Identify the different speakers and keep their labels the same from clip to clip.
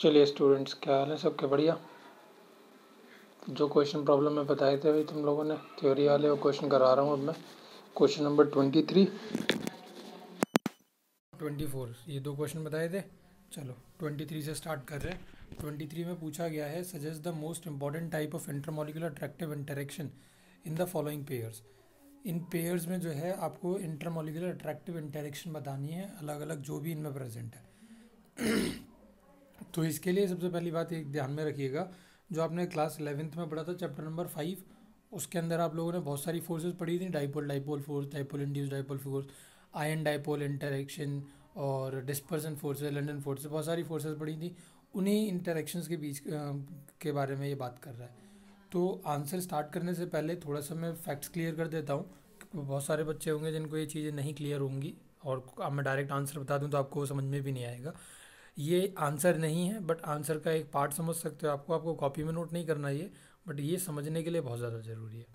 Speaker 1: चलिए स्टूडेंट्स क्या हाल है सबके बढ़िया जो क्वेश्चन प्रॉब्लम में बताए थे अभी तुम लोगों ने थ्योरी वाले वो क्वेश्चन करा रहा हूँ अब मैं question number twenty three twenty four ये दो क्वेश्चन बताए थे चलो ट्वेंटी थ्री से स्टार्ट कर रहे हैं ट्वेंटी थ्री में पूछा गया है suggest the most important type of intermolecular attractive interaction in the following pairs in pairs में जो है आपको इंटरमोलिकुलर अट्रैक्टिव इंटरेक्शन बतानी है अलग अलग जो भी इनमें प्रेजेंट है तो इसके लिए सबसे पहली बात एक ध्यान में रखिएगा जो आपने क्लास इलेवेंथ में पढ़ा था चैप्टर नंबर फाइव उसके अंदर आप लोगों ने बहुत सारी फोर्सेस पढ़ी थी dipole dipole force dipole induce dipole force ion dipole interaction और डिस्पर्सन फोर्सेज लंडन फोर्सेज बहुत सारी फोर्सेज पढ़ी थी उन्हीं इंटरेक्शन के बीच के बारे में ये बात कर रहा है तो आंसर स्टार्ट करने से पहले थोड़ा सा मैं फैक्ट्स क्लियर कर देता हूँ बहुत सारे बच्चे होंगे जिनको ये चीज़ें नहीं क्लियर होंगी और अब मैं डायरेक्ट आंसर बता दूँ तो आपको समझ में भी नहीं आएगा ये आंसर नहीं है बट आंसर का एक पार्ट समझ सकते हो आपको आपको कॉपी में नोट नहीं करना ये बट ये समझने के लिए बहुत ज़्यादा ज़रूरी है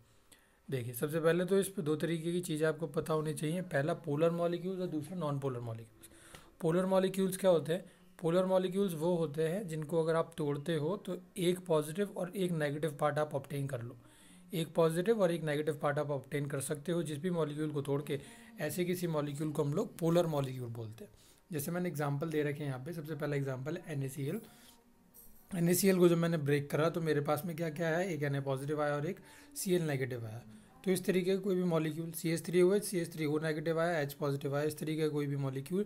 Speaker 1: देखिए सबसे पहले तो इस पर दो तरीके की चीज़ें आपको पता होनी चाहिए पहला पोलर मॉलिक्यूल्स और दूसरा non polar molecules polar molecules क्या होते हैं पोलर मॉलिक्यूल्स वो होते हैं जिनको अगर आप तोड़ते हो तो एक पॉजिटिव और एक नेगेटिव पार्ट आप ऑप्टेन कर लो एक पॉजिटिव और एक नेगेटिव पार्ट आप ऑप्टेन कर सकते हो जिस भी मॉलिक्यूल को तोड़ के ऐसे किसी मॉलिक्यूल को हम लोग पोलर मॉलिक्यूल बोलते हैं जैसे मैंने एग्जाम्पल दे रखे हैं यहाँ पे सबसे पहला एग्जाम्पल है N A C L N A C L को जब मैंने ब्रेक करा तो मेरे पास में क्या क्या है एक एन ए पॉजिटिव आया और एक सी एल नेगेटिव आया तो इस तरीके का कोई भी मॉलिक्यूल सी एस थ्री हुए C S three O negative आया एच पॉजिटिव आया इस तरीके का कोई भी मॉलिक्यूल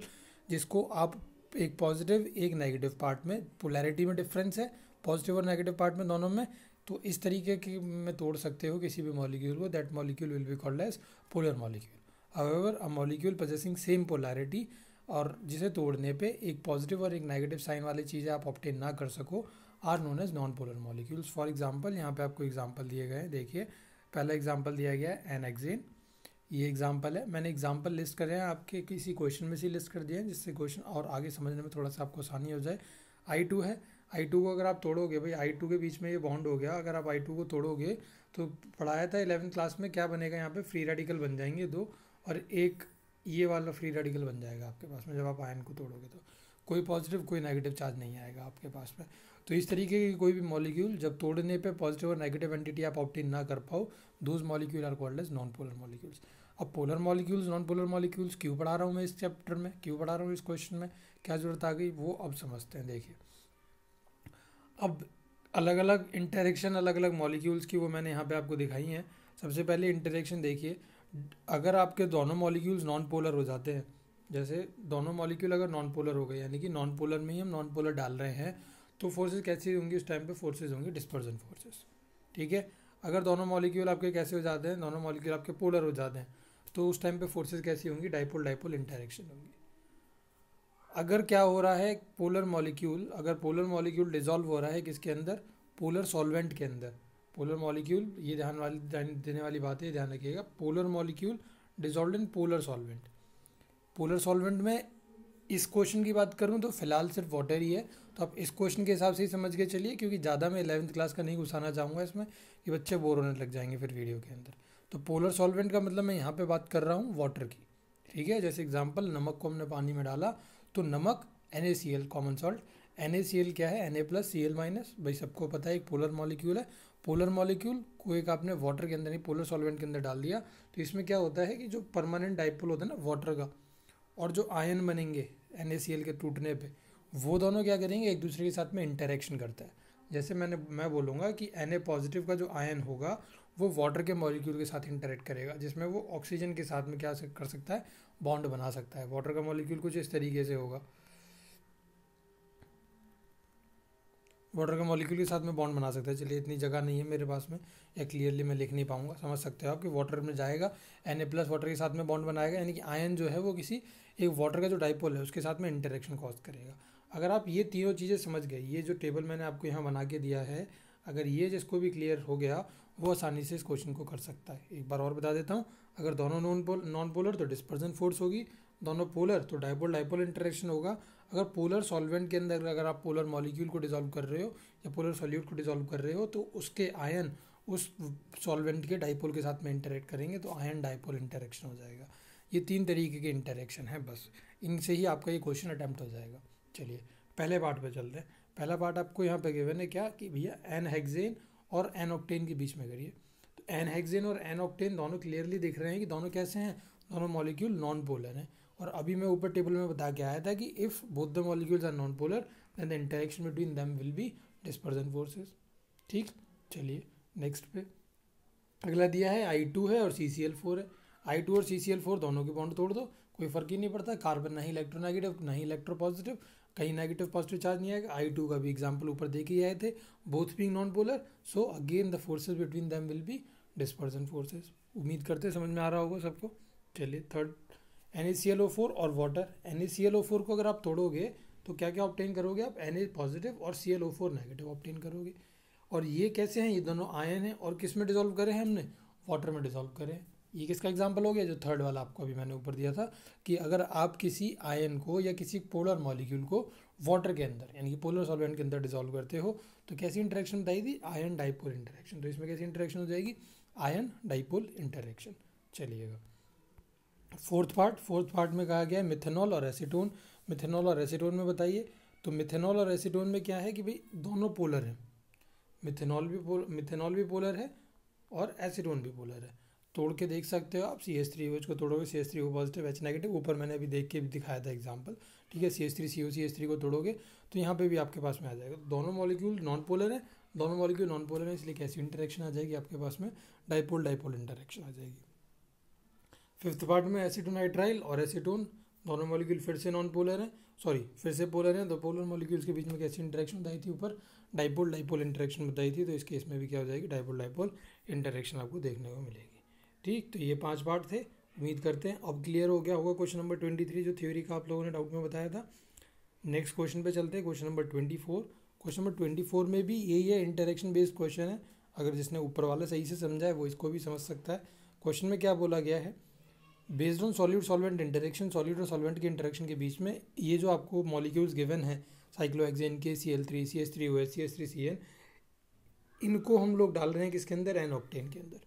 Speaker 1: जिसको आप एक पॉजिटिव एक नेगेटिव पार्ट में पोलैरिटी में डिफरेंस है पॉजिटिव और नेगेटिव पार्ट में दोनों में तो इस तरीके के में तोड़ सकते हो किसी भी मॉलिक्यूल को that molecule will be called as polar molecule however a molecule possessing same polarity और जिसे तोड़ने पे एक पॉजिटिव और एक नेगेटिव साइन वाली चीज़ें आप ऑप्टेन ना कर सको are known as non polar molecules for example यहाँ पे आपको एग्जाम्पल दिए गए हैं देखिए पहला एग्जाम्पल दिया गया है एनएक्जेन ये एग्जाम्पल है मैंने एग्जाम्पल लिस्ट करे हैं आपके किसी क्वेश्चन में से लिस्ट कर दिए हैं जिससे क्वेश्चन और आगे समझने में थोड़ा सा आपको आसानी हो जाए आई टू है आई टू को अगर आप तोड़ोगे भाई आई टू के बीच में ये बॉन्ड हो गया अगर आप आई टू को तोड़ोगे तो पढ़ाया था एलेवंथ क्लास में क्या बनेगा यहाँ पर फ्री रेडिकल बन जाएंगे दो और एक ये वाला फ्री रेडिकल बन जाएगा आपके पास में जब आप आयन को तोड़ोगे तो कोई पॉजिटिव कोई नेगेटिव चार्ज नहीं आएगा आपके पास में तो इस तरीके की कोई भी मॉलिक्यूल जब तोड़ने पे पॉजिटिव और नेगेटिव एंटिटी आप ऑप्टेन ना कर पाओ those molecule are called as non polar molecules अब polar molecules non polar molecules क्यों पढ़ा रहा हूँ मैं इस चैप्टर में क्यों पढ़ा रहा हूँ इस क्वेश्चन में क्या जरूरत आ गई वो अब समझते हैं देखिए अब अलग अलग इंटरेक्शन अलग अलग मॉलिक्यूल्स की वो मैंने यहाँ पे आपको दिखाई हैं सबसे पहले इंटरेक्शन देखिए अगर आपके दोनों मॉलिक्यूल्स नॉन पोलर हो जाते हैं जैसे दोनों मॉलिक्यूल अगर नॉन पोलर हो गए यानी कि नॉन पोलर में ही हम नॉन पोलर डाल रहे हैं तो फोर्सेज कैसी होंगी उस टाइम पे फोर्सेज होंगी डिस्पर्जन फोर्सेज ठीक है अगर दोनों मॉलिक्यूल आपके कैसे हो जाते हैं दोनों मॉलिक्यूल आपके पोलर हो जाते हैं तो उस टाइम पे फोर्सेज कैसी होंगी डाइपोल डाइपोल इंटरेक्शन होंगी अगर क्या हो रहा है पोलर मॉलिक्यूल अगर पोलर मॉलिक्यूल डिजॉल्व हो रहा है किसके अंदर पोलर सॉल्वेंट के अंदर पोलर मॉलिक्यूल ये ध्यान वाली ध्यान देने वाली बात है ध्यान रखिएगा polar molecule dissolve in polar solvent polar solvent में इस क्वेश्चन की बात करूँ तो फिलहाल सिर्फ वाटर ही है तो आप इस क्वेश्चन के हिसाब से ही समझ के चलिए क्योंकि ज़्यादा मैं इलेवंथ क्लास का नहीं घुसाना चाहूँगा इसमें कि बच्चे बोर होने लग जाएंगे फिर वीडियो के अंदर तो पोलर सॉल्वेंट का मतलब मैं यहाँ पे बात कर रहा हूँ वाटर की ठीक है जैसे एग्जाम्पल नमक को हमने पानी में डाला तो नमक एन कॉमन सॉल्ट एन क्या है N A plus C L minus भाई सबको पता है एक पोलर मॉलिक्यूल है पोलर मॉलिक्यूल को एक आपने वाटर के अंदर नहीं पोलर सॉल्वेंट के अंदर डाल दिया तो इसमें क्या होता है कि जो परमानेंट डाइपोल होता है ना वाटर का और जो आयन बनेंगे एन के टूटने पर वो दोनों क्या करेंगे एक दूसरे के साथ में इंटरेक्शन करता है जैसे मैंने मैं बोलूँगा कि एन पॉजिटिव का जो आयन होगा वो वाटर के मॉलिक्यूल के साथ इंटरेक्ट करेगा जिसमें वो ऑक्सीजन के साथ में क्या कर सकता है बॉन्ड बना सकता है वाटर का मॉलिक्यूल कुछ इस तरीके से होगा वाटर के मॉलिक्यूल के साथ में बॉन्ड बना सकता है चलिए इतनी जगह नहीं है मेरे पास में या क्लियरली मैं लिख नहीं पाऊंगा समझ सकते हो आप कि वाटर में जाएगा एन ए प्लस वाटर के साथ में बॉन्ड बनाएगा यानी कि आयन जो है वो किसी एक वाटर का जो डाइपोल है उसके साथ में इंटरेक्शन कॉज करेगा अगर आप ये तीनों चीज़ें समझ गए ये जो टेबल मैंने आपको यहाँ बना के दिया है अगर ये जिसको भी क्लियर हो गया वो आसानी से इस क्वेश्चन को कर सकता है एक बार और बता देता हूँ अगर दोनों नॉन पोल नॉन पोलर तो डिस्पर्जन फोर्स होगी दोनों पोलर तो डाइपोल डाइपोल इंटरेक्शन होगा अगर पोलर सॉल्वेंट के अंदर अगर आप पोलर मॉलिक्यूल को डिजोल्व कर रहे हो या पोलर सॉल्यूट को डिजोल्व कर रहे हो तो उसके आयन उस सॉल्वेंट के डाइपोल के साथ में इंटरेक्ट करेंगे तो आयन डाइपोल इंटरेक्शन हो जाएगा ये तीन तरीके के इंटरेक्शन है बस इनसे ही आपका ये क्वेश्चन अटैम्प्ट हो जाएगा चलिए पहले पार्ट पर चलते हैं पहला पार्ट आपको यहाँ पे गिवन है क्या कि भैया एन हेक्सेन और एन ऑक्टेन के बीच में करिए एन एनहेक्सेन और एन ऑप्टेन दोनों क्लियरली दिख रहे हैं कि दोनों कैसे हैं दोनों मॉलिक्यूल नॉन पोलर हैं और अभी मैं ऊपर टेबल में बता के आया था कि if both the molecules are non polar then the interaction between them will be dispersion forces ठीक चलिए नेक्स्ट पे अगला दिया है आई टू है और सी सी एल फोर है आई टू और सी सी एल फोर दोनों के बॉन्ड तोड़ दो कोई फर्क ही नहीं पड़ता कार्बन ना ही इलेक्ट्रो नेगेटिव ना ही इलेक्ट्रो पॉजिटिव कहीं नेगेटिव पॉजिटिव चार्ज नहीं आएगा आई टू का भी एग्जाम्पल ऊपर देखे आए थे both being non polar so again the forces between them will be dispersion forces उम्मीद करते समझ में आ रहा होगा सबको चलिए third N A C L O four और water N A C L O four को अगर आप तोड़ोगे तो क्या क्या ऑप्टेन करोगे आप एन ए पॉजिटिव और C L O four negative obtain करोगे और ये कैसे हैं ये दोनों आयन हैं और किस में डिजोल्व करें हमने वाटर में डिजोल्व करें ये किसका एग्जाम्पल हो गया जो थर्ड वाला आपको अभी मैंने ऊपर दिया था कि अगर आप किसी आयन को या किसी पोलर मॉलिक्यूल को वाटर के अंदर यानी कि पोलर सॉल्वेंट के अंदर डिजोल्व करते हो तो कैसी इंटरेक्शन बताई थी आयन डाइपोल इंटरेक्शन तो इसमें कैसी इंटरेक्शन हो जाएगी आयन डाइपोल इंटरेक्शन चलिएगा फोर्थ पार्ट फोर्थ पार्ट में कहा गया है मिथेनॉल और एसीटोन मिथेनॉल और एसीटोन में बताइए तो मिथेनॉल और एसीटोन में क्या है कि भाई दोनों पोलर हैं मिथेनॉल भी पोल मिथेनॉल भी पोलर है और एसीटोन भी पोलर है तोड़ के देख सकते हो आप सी एस थ्री को तोड़ोगे C S three O positive H negative ऊपर मैंने अभी देख के भी दिखाया था एग्जाम्पल ठीक है C S three C O C S three को तोड़ोगे तो यहाँ पे भी आपके पास में आ जाएगा दोनों मॉलिक्यूल नॉन पोलर है दोनों मॉलिक्यूल नॉन पोलर है इसलिए कैसी इंटरेक्शन आ जाएगी आपके पास में डाइपोल डाइपोल इंटरेक्शन आ जाएगी फिफ्थ पार्ट में एसीटोन हाइड्राइल और एसिटोन दोनों मॉलिक्यूल फिर से नॉन पोलर है सॉरी फिर से पोलर हैं तो पोलर मॉलिक्यूल्स के बीच में कैसी इंटरेक्शन बताई थी ऊपर डाइपोल डाइपोल इंटरेक्शन बताई थी तो इस केस में भी क्या हो जाएगी डाइपोल डाइपोल इंटरेक्शन आपको देखने को मिलेगी ठीक तो ये पाँच पार्ट थे उम्मीद करते हैं अब क्लियर हो गया होगा क्वेश्चन नंबर ट्वेंटी थ्री जो थ्योरी का आप लोगों ने डाउट में बताया था नेक्स्ट क्वेश्चन पे चलते हैं question number twenty four question number twenty four में भी यही है इंटरेक्शन बेस्ड क्वेश्चन है अगर जिसने ऊपर वाला सही से समझा है वो इसको भी समझ सकता है क्वेश्चन में क्या बोला गया है based on solid solvent interaction solid और सॉल्वेंट के इंटरेक्शन के बीच में ये जो आपको मॉलिक्यूल्स गिवन है साइक्लोहेक्सेन के C L three C S three O S C S three C N इनको हम लोग डाल रहे हैं किसके अंदर एन ऑक्टेन के अंदर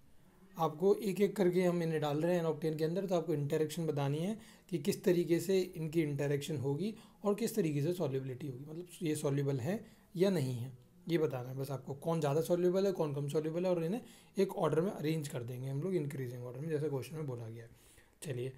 Speaker 1: आपको एक एक करके हम इन्हें डाल रहे हैं एन ऑक्टेन के अंदर तो आपको इंटरेक्शन बतानी है कि किस तरीके से इनकी इंटरेक्शन होगी और किस तरीके से सॉल्युबिलिटी होगी मतलब ये सॉल्यूबल है या नहीं है ये बताना है बस आपको कौन ज़्यादा सॉल्यूबल है कौन कम सॉल्यूबल है और इन्हें एक ऑर्डर में अरेंज कर देंगे हम लोग इंक्रीजिंग ऑर्डर में जैसे क्वेश्चन में बोला गया है चलिए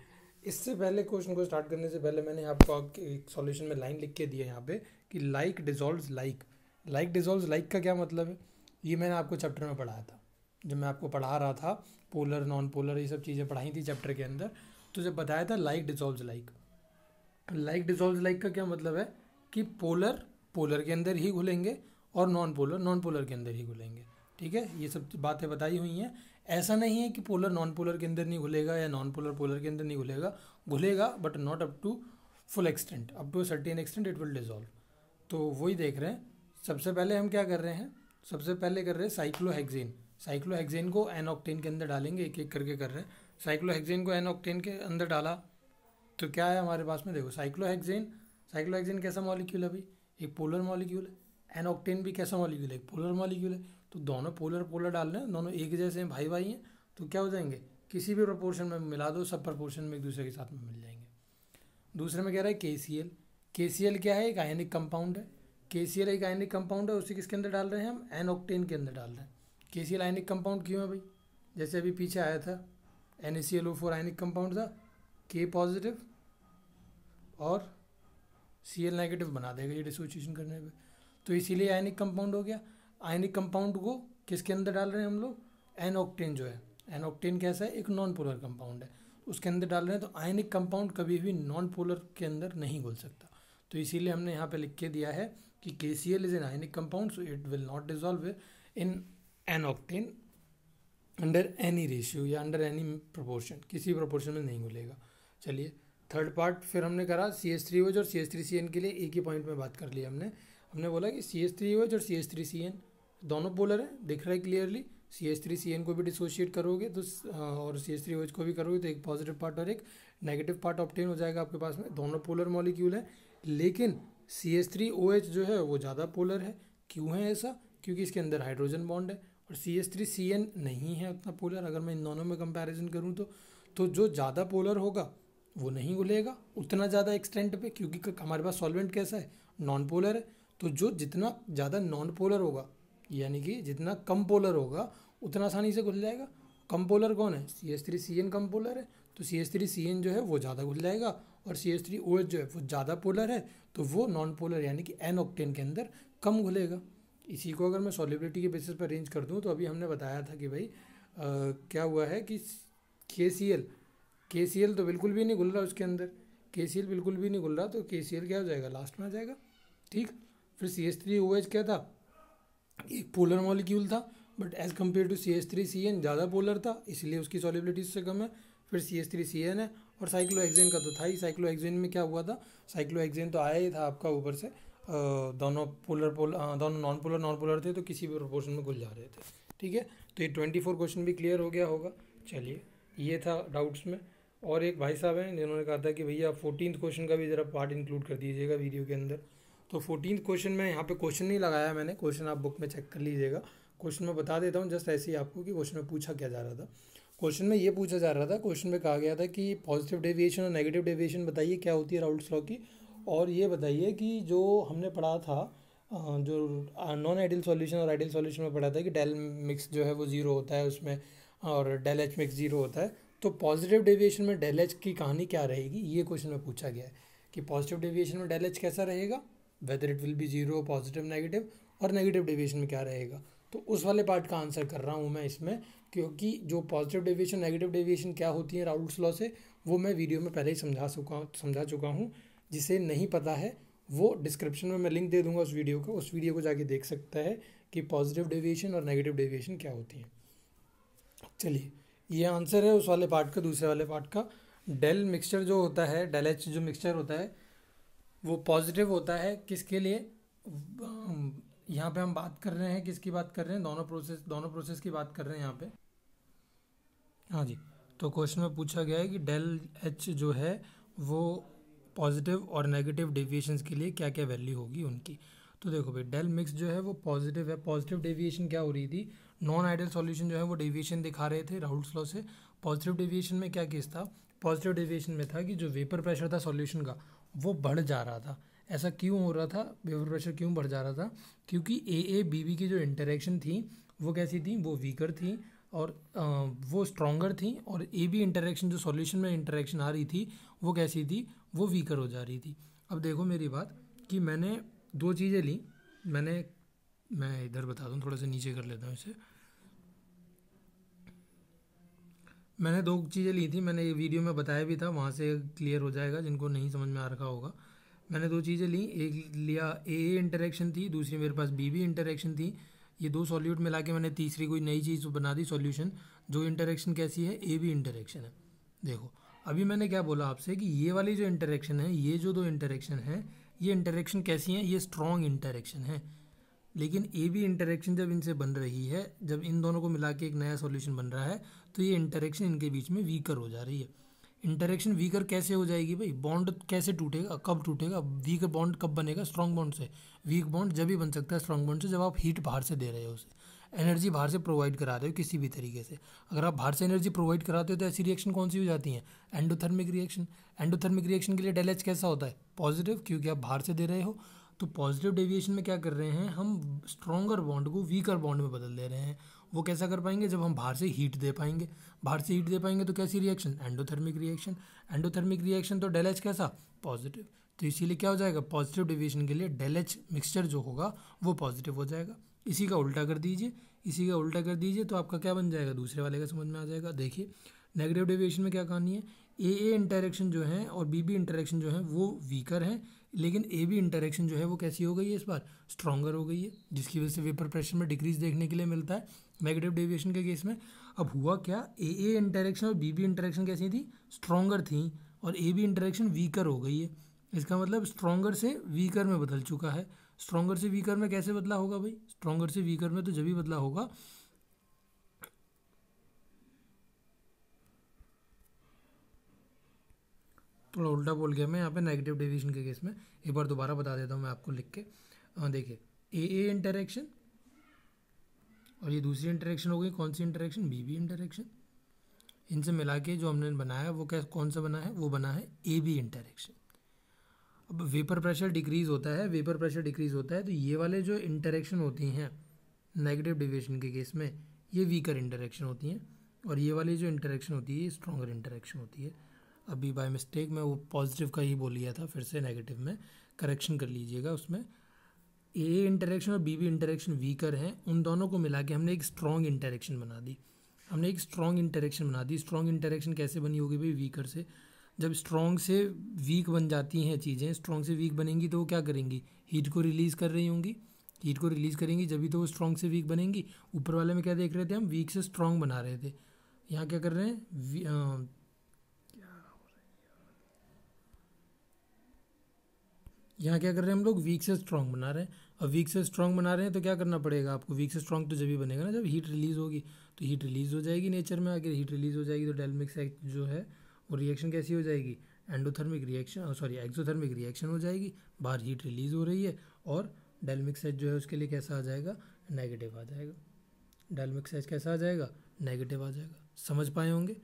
Speaker 1: इससे पहले क्वेश्चन को स्टार्ट करने से पहले मैंने आपको एक सॉल्यूशन में लाइन लिख के दिया यहाँ पे कि like dissolve like like dissolve like का क्या मतलब है ये मैंने आपको चैप्टर में पढ़ाया था जब मैं आपको पढ़ा रहा था पोलर नॉन पोलर ये सब चीज़ें पढ़ाई थी चैप्टर के अंदर तो जब बताया था like dissolve like like dissolve like का क्या मतलब है कि पोलर पोलर के अंदर ही घुलेंगे और नॉन पोलर नॉन पोलर के अंदर ही घुलेंगे ठीक है ये सब बातें बताई हुई हैं ऐसा नहीं है कि पोलर नॉन पोलर के अंदर नहीं घुलेगा या नॉन पोलर पोलर के अंदर नहीं घुलेगा घुलेगा but not up to full extent up to certain extent it will dissolve तो वही देख रहे हैं सबसे पहले हम क्या कर रहे हैं सबसे पहले कर रहे हैं साइक्लोहेक्जेन साइक्लोहेक्जेन को एन ऑक्टेन के अंदर डालेंगे एक एक करके कर रहे हैं साइक्लोहेक्जेन को एन ऑक्टेन के अंदर डाला तो क्या है हमारे पास में देखो साइक्लोहेक्जेन साइक्लोहेक्जेन कैसा मॉलिक्यूल अभी एक पोलर मॉलिक्यूल है एन ऑक्टेन भी कैसा मॉलिक्यूल है एक पोलर मॉलिक्यूल है तो दोनों पोलर पोलर डाल रहे हैं दोनों एक जैसे हैं भाई भाई हैं तो क्या हो जाएंगे किसी भी प्रपोर्शन में मिला दो सब प्रपोर्शन में एक दूसरे के साथ में मिल जाएंगे दूसरे में कह रहा है के सी एल के सी एल क्या है एक आयनिक कंपाउंड है के सी एल एक आयनिक कंपाउंड है उसे किसके अंदर डाल रहे हैं हम एन ऑक्टेन के अंदर डाल रहे हैं के सी एल आयनिक कंपाउंड क्यों है भाई जैसे अभी पीछे आया था N A C L O four ionic compound था के पॉजिटिव और सी एल नेगेटिव बना देगा ये डिसोसिएशन करने पे तो इसीलिए आयनिक कंपाउंड हो गया आयनिक कंपाउंड को किसके अंदर डाल रहे हैं हम लोग एन ऑक्टेन जो है एन ऑक्टेन कैसा है एक नॉन पोलर कंपाउंड है उसके अंदर डाल रहे हैं तो आयनिक कंपाउंड कभी भी नॉन पोलर के अंदर नहीं घुल सकता तो इसीलिए हमने यहाँ पे लिख के दिया है कि K C L is an ionic compound so it will not dissolve in N octane under any ratio या अंडर एनी प्रोपोर्शन किसी प्रोपोर्शन में नहीं घुलेगा चलिए थर्ड पार्ट फिर हमने करा सी एस थ्री ओज और C S three C N के लिए एक ही पॉइंट में बात कर ली हमने हमने बोला कि सी एस थ्री ओज और C S three C N दोनों पोलर हैं दिख रहा है clearly C S three C N को भी डिसोशिएट करोगे तो और सी एस थ्री ओज को भी करोगे तो एक पॉजिटिव पार्ट और एक नेगेटिव पार्ट ऑप्टेन हो जाएगा आपके पास में दोनों पोलर मॉलिक्यूल हैं लेकिन C S three O H जो है वो ज़्यादा पोलर है क्यों है ऐसा क्योंकि इसके अंदर हाइड्रोजन बॉन्ड है और C S three C N नहीं है उतना पोलर अगर मैं इन दोनों में कंपेरिजन करूँ तो तो जो ज़्यादा पोलर होगा वो नहीं घुलेगा उतना ज़्यादा एक्सटेंट पे क्योंकि हमारे पास सॉल्वेंट कैसा है नॉन पोलर है तो जो जितना ज़्यादा नॉन पोलर होगा यानी कि जितना कम पोलर होगा उतना आसानी से घुल जाएगा कम पोलर कौन है C S three C N कम पोलर है तो C S three C N जो है वो ज़्यादा घुल जाएगा और C S three O H जो है वो ज़्यादा पोलर है तो वो नॉन पोलर यानी कि एन ऑक्टेन के अंदर कम घुलेगा इसी को अगर मैं सॉलिबिलिटी के बेसिस पर अरेंज कर दूँ तो अभी हमने बताया था कि भाई आ, क्या हुआ है कि के सी एल के तो बिल्कुल भी नहीं घुल रहा उसके अंदर के बिल्कुल भी नहीं घुल रहा तो के क्या हो जाएगा लास्ट में आ जाएगा ठीक फिर C S three O H क्या था एक पोलर मॉलिक्यूल था but as compare to C S three C N ज़्यादा पोलर था इसलिए उसकी सॉलिबिलिटी उससे कम है फिर C S three C N है और साइक्लो एक्जेन का तो था ही साइक्लो एक्जेन में क्या हुआ था साइक्लो एक्जेन तो आया ही था आपका ऊपर से दोनों पोलर पोल दोनों नॉन पोलर नॉन पोलर थे तो किसी भी प्रोपोर्शन में घुल जा रहे थे ठीक है तो ये ट्वेंटी फोर क्वेश्चन भी क्लियर हो गया होगा चलिए ये था डाउट्स में और एक भाई साहब हैं जिन्होंने कहा था कि भैया आप फोर्टीन क्वेश्चन का भी ज़रा पार्ट इंक्लूड कर दीजिएगा वीडियो के अंदर तो फोर्टीन क्वेश्चन में यहाँ पे क्वेश्चन नहीं लगाया मैंने क्वेश्चन आप बुक में चेक कर लीजिएगा क्वेश्चन में बता देता हूँ जस्ट ऐसे ही आपको कि क्वेश्चन में पूछा क्या जा रहा था क्वेश्चन में ये पूछा जा रहा था क्वेश्चन में कहा गया था कि पॉजिटिव डेविएशन और नेगेटिव डेविएशन बताइए क्या होती है राउल्ड स्लॉ की और ये बताइए कि जो हमने पढ़ा था जो नॉन आइडियल सॉल्यूशन और आइडियल सॉल्यूशन में पढ़ा था कि डेल मिक्स जो है वो ज़ीरो होता है उसमें और डेल एच मिक्स ज़ीरो होता है तो पॉजिटिव डेविएशन में डेल एच की कहानी क्या रहेगी ये क्वेश्चन में पूछा गया है कि पॉजिटिव डेविएशन में डेल एच कैसा रहेगा whether it will be zero positive negative और नेगेटिव डेविएशन में क्या रहेगा तो उस वाले पार्ट का आंसर कर रहा हूँ मैं इसमें क्योंकि जो पॉजिटिव डेविएशन नेगेटिव डेविएशन क्या होती है राउल्स लॉ से वो मैं वीडियो में पहले ही समझा चुका समझा चुका हूँ जिसे नहीं पता है वो डिस्क्रिप्शन में मैं लिंक दे दूंगा उस वीडियो का उस वीडियो को जाके देख सकता है कि पॉजिटिव डेविएशन और नेगेटिव डेविएशन क्या होती हैं चलिए ये आंसर है उस वाले पार्ट का दूसरे वाले पार्ट का डेल मिक्सचर जो होता है डेल एच जो मिक्सचर होता है वो पॉजिटिव होता है किसके लिए यहाँ पे हम बात कर रहे हैं किसकी बात कर रहे हैं दोनों प्रोसेस दोनों प्रोसेस की बात कर रहे हैं यहाँ पे हाँ जी तो क्वेश्चन में पूछा गया है कि डेल एच जो है वो पॉजिटिव और नेगेटिव डेविएशंस के लिए क्या क्या वैल्यू होगी उनकी तो देखो भाई डेल मिक्स जो है वो पॉजिटिव है पॉजिटिव डेविएशन क्या हो रही थी नॉन आइडियल सॉल्यूशन जो है वो डेविएशन दिखा रहे थे राहुल्स लॉ से पॉजिटिव डेविएशन में क्या केस था पॉजिटिव डेविएशन में था कि जो वेपर प्रेशर था सॉल्यूशन का वो बढ़ जा रहा था ऐसा क्यों हो रहा था वेपर प्रेशर क्यों बढ़ जा रहा था क्योंकि ए ए बी बी की जो इंटरेक्शन थी वो कैसी थी वो वीकर थी और आ, वो स्ट्रॉन्गर थी और ए बी इंटरेक्शन जो सॉल्यूशन में इंटरेक्शन आ रही थी वो कैसी थी वो वीकर हो जा रही थी अब देखो मेरी बात कि मैंने दो चीज़ें ली मैंने मैं इधर बता दूँ थोड़ा सा नीचे कर लेता हूँ इसे मैंने दो चीज़ें ली थी मैंने ये वीडियो में बताया भी था वहाँ से क्लियर हो जाएगा जिनको नहीं समझ में आ रखा होगा मैंने दो चीज़ें ली एक लिया ए ए इंटरेक्शन थी दूसरी मेरे पास बी बी इंटरेक्शन थी ये दो सॉल्यूट मिला के मैंने तीसरी कोई नई चीज़ बना दी सॉल्यूशन जो इंटरेक्शन कैसी है ए बी इंटरेक्शन है देखो अभी मैंने क्या बोला आपसे कि ये वाली जो इंटरेक्शन है ये जो दो इंटरेक्शन है ये इंटरेक्शन कैसी हैं ये स्ट्रॉन्ग इंटरेक्शन है लेकिन ए बी इंटरेक्शन जब इनसे बन रही है जब इन दोनों को मिला के एक नया सॉल्यूशन बन रहा है तो ये इंटरेक्शन इनके बीच में वीकर हो जा रही है इंटरेक्शन वीकर कैसे हो जाएगी भाई बॉन्ड कैसे टूटेगा कब टूटेगा वीक बॉन्ड कब बनेगा स्ट्रॉन्ग बॉन्ड से वीक बॉन्ड जब भी बन सकता है स्ट्रॉन्ग बॉन्ड से जब आप हीट बाहर से दे रहे हो उसे एनर्जी बाहर से प्रोवाइड करा रहे हो किसी भी तरीके से अगर आप बाहर से एनर्जी प्रोवाइड कराते हो तो ऐसी रिएक्शन कौन सी हो जाती है एंडोथर्मिक रिएक्शन एंडोथर्मिक रिएक्शन के लिए डेल कैसा होता है पॉजिटिव क्योंकि आप बाहर से दे रहे हो तो पॉजिटिव डेविएशन में क्या कर रहे हैं हम स्ट्रॉगर बॉन्ड को वीकर बॉन्ड में बदल दे रहे हैं वो कैसा कर पाएंगे जब हम बाहर से हीट दे पाएंगे बाहर से हीट दे पाएंगे तो कैसी reaction endothermic reaction endothermic reaction तो डेलेच कैसा पॉजिटिव तो इसीलिए क्या हो जाएगा पॉजिटिव डिविएशन के लिए डेलेच मिक्सचर जो होगा वो पॉजिटिव हो जाएगा इसी का उल्टा कर दीजिए इसी का उल्टा कर दीजिए तो आपका क्या बन जाएगा दूसरे वाले का समझ में आ जाएगा देखिए नेगेटिव डेविएशन में क्या कहानी है ए ए इंटरेक्शन जो है और बी बी इंटरेक्शन जो है वो वीकर हैं लेकिन ए बी इंटरेक्शन जो है वो कैसी हो गई है इस बार स्ट्रॉगर हो गई है जिसकी वजह से वेपर प्रेशर में डिक्रीज देखने के लिए मिलता है नेगेटिव डेविएशन के केस में अब हुआ क्या ए ए इंटरेक्शन और बी बी इंटरेक्शन कैसी थी स्ट्रॉगर थी और ए बी इंटरेक्शन वीकर हो गई है इसका मतलब स्ट्रॉगर से वीकर में बदल चुका है स्ट्रॉगर से वीकर में कैसे बदला होगा भाई स्ट्रॉगर से वीकर में तो जब ही बदला होगा थोड़ा उल्टा बोल गया मैं यहाँ पे नेगेटिव डिवीजन के केस में एक बार दोबारा बता देता हूँ मैं आपको लिख के देखिए ए ए इंटरेक्शन और ये दूसरी इंटरेक्शन हो गई कौन सी इंटरेक्शन बी बी इंटरेक्शन इनसे मिला के जो हमने बनाया वो क्या कौन सा बना है वो बना है ए बी इंटरेक्शन अब वेपर प्रेशर डिक्रीज होता है वेपर प्रेशर डिक्रीज होता है तो ये वाले जो इंटरेक्शन होती हैं नेगेटिव डिवीजन के केस में ये वीकर इंटरेक्शन होती हैं और ये वाली जो इंटरेक्शन होती है ये स्ट्रॉगर इंटरेक्शन होती है अभी बाय मिस्टेक मैं वो पॉजिटिव का ही बोल लिया था फिर से नेगेटिव में करेक्शन कर लीजिएगा उसमें ए इंटरेक्शन और बी बी इंटरेक्शन वीकर हैं उन दोनों को मिला के हमने एक स्ट्रॉन्ग इंटरेक्शन बना दी हमने एक स्ट्रॉन्ग इंटरेक्शन बना दी स्ट्रॉन्ग इंटरेक्शन कैसे बनी होगी भाई वीकर से जब स्ट्रॉन्ग से वीक बन जाती हैं चीज़ें स्ट्रॉन्ग से वीक बनेंगी तो वो क्या करेंगी हीट को रिलीज़ कर रही होंगी हीट को रिलीज़ करेंगी जब भी तो वो स्ट्रॉन्ग से वीक बनेंगी ऊपर वाले में क्या देख रहे थे हम वीक से स्ट्रॉन्ग बना रहे थे यहाँ क्या कर रहे हैं यहाँ क्या कर रहे हैं हम लोग वीक से स्ट्रॉन्ग बना रहे हैं अब वीक से स्ट्रॉन्ग बना रहे हैं तो क्या करना पड़ेगा आपको वीक से स्ट्रॉन्ग तो जब भी बनेगा ना जब हीट रिलीज़ होगी तो हीट रिलीज़ हो जाएगी नेचर में अगर हीट रिलीज़ हो जाएगी तो डेलमिक्स एक्ट जो है वो रिएक्शन कैसी हो जाएगी endothermic reaction sorry exothermic reaction हो जाएगी बाहर हीट रिलीज़ हो रही है और डेलमिक्स एच जो है उसके लिए कैसा आ जाएगा नेगेटिव आ जाएगा डेलमिक्स एच कैसा आ जाएगा नेगेटिव आ जाएगा समझ पाए होंगे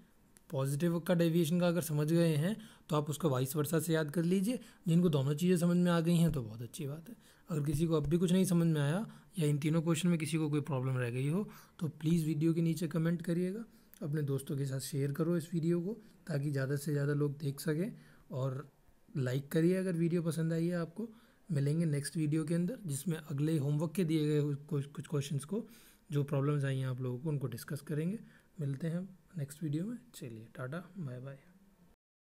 Speaker 1: पॉजिटिव का डेविएशन का अगर समझ गए हैं तो आप उसको वाइस वर्षा से याद कर लीजिए जिनको दोनों चीज़ें समझ में आ गई हैं तो बहुत अच्छी बात है अगर किसी को अब भी कुछ नहीं समझ में आया या इन तीनों क्वेश्चन में किसी को कोई प्रॉब्लम रह गई हो तो प्लीज़ वीडियो के नीचे कमेंट करिएगा अपने दोस्तों के साथ शेयर करो इस वीडियो को ताकि ज़्यादा से ज़्यादा लोग देख सकें और लाइक करिए अगर वीडियो पसंद आई है आपको मिलेंगे नेक्स्ट वीडियो के अंदर जिसमें अगले होमवर्क के दिए गए कुछ क्वेश्चंस को जो प्रॉब्लम्स आई हैं आप लोगों को उनको डिस्कस करेंगे मिलते हैं नेक्स्ट वीडियो में चलिए टाटा बाय बाय